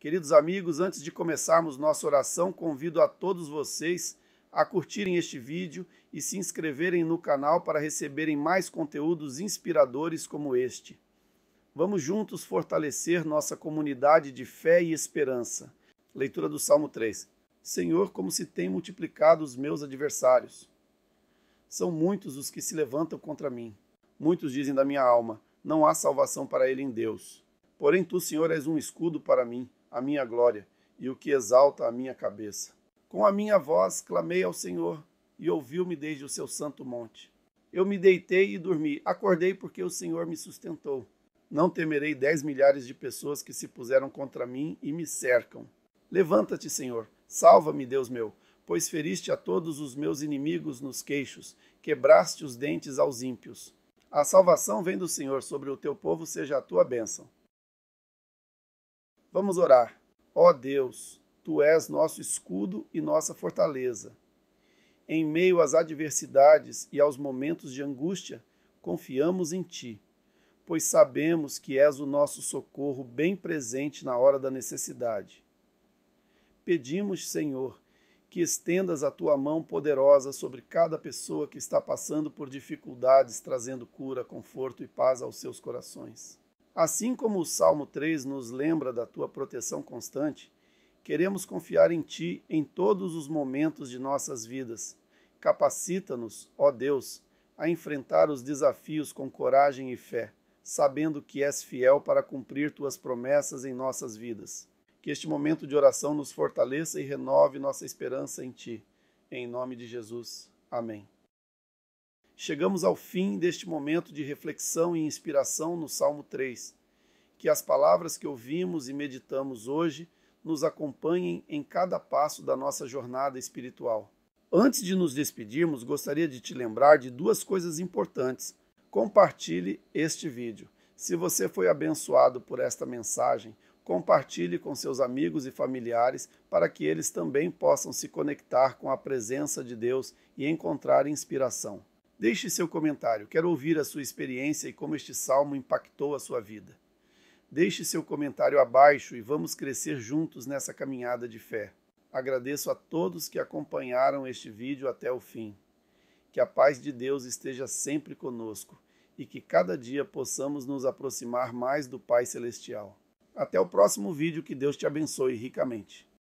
Queridos amigos, antes de começarmos nossa oração, convido a todos vocês a curtirem este vídeo e se inscreverem no canal para receberem mais conteúdos inspiradores como este. Vamos juntos fortalecer nossa comunidade de fé e esperança. Leitura do Salmo 3. Senhor, como se tem multiplicado os meus adversários. São muitos os que se levantam contra mim. Muitos dizem da minha alma: não há salvação para ele em Deus. Porém, tu, Senhor, és um escudo para mim a minha glória e o que exalta a minha cabeça. Com a minha voz clamei ao Senhor e ouviu-me desde o seu santo monte. Eu me deitei e dormi, acordei porque o Senhor me sustentou. Não temerei dez milhares de pessoas que se puseram contra mim e me cercam. Levanta-te, Senhor, salva-me, Deus meu, pois feriste a todos os meus inimigos nos queixos, quebraste os dentes aos ímpios. A salvação vem do Senhor sobre o teu povo, seja a tua bênção. Vamos orar. Ó oh Deus, tu és nosso escudo e nossa fortaleza. Em meio às adversidades e aos momentos de angústia, confiamos em ti, pois sabemos que és o nosso socorro bem presente na hora da necessidade. Pedimos, Senhor, que estendas a tua mão poderosa sobre cada pessoa que está passando por dificuldades, trazendo cura, conforto e paz aos seus corações. Assim como o Salmo 3 nos lembra da tua proteção constante, queremos confiar em ti em todos os momentos de nossas vidas. Capacita-nos, ó Deus, a enfrentar os desafios com coragem e fé, sabendo que és fiel para cumprir tuas promessas em nossas vidas. Que este momento de oração nos fortaleça e renove nossa esperança em ti. Em nome de Jesus. Amém. Chegamos ao fim deste momento de reflexão e inspiração no Salmo 3. Que as palavras que ouvimos e meditamos hoje nos acompanhem em cada passo da nossa jornada espiritual. Antes de nos despedirmos, gostaria de te lembrar de duas coisas importantes. Compartilhe este vídeo. Se você foi abençoado por esta mensagem, compartilhe com seus amigos e familiares para que eles também possam se conectar com a presença de Deus e encontrar inspiração. Deixe seu comentário, quero ouvir a sua experiência e como este salmo impactou a sua vida. Deixe seu comentário abaixo e vamos crescer juntos nessa caminhada de fé. Agradeço a todos que acompanharam este vídeo até o fim. Que a paz de Deus esteja sempre conosco e que cada dia possamos nos aproximar mais do Pai Celestial. Até o próximo vídeo, que Deus te abençoe ricamente.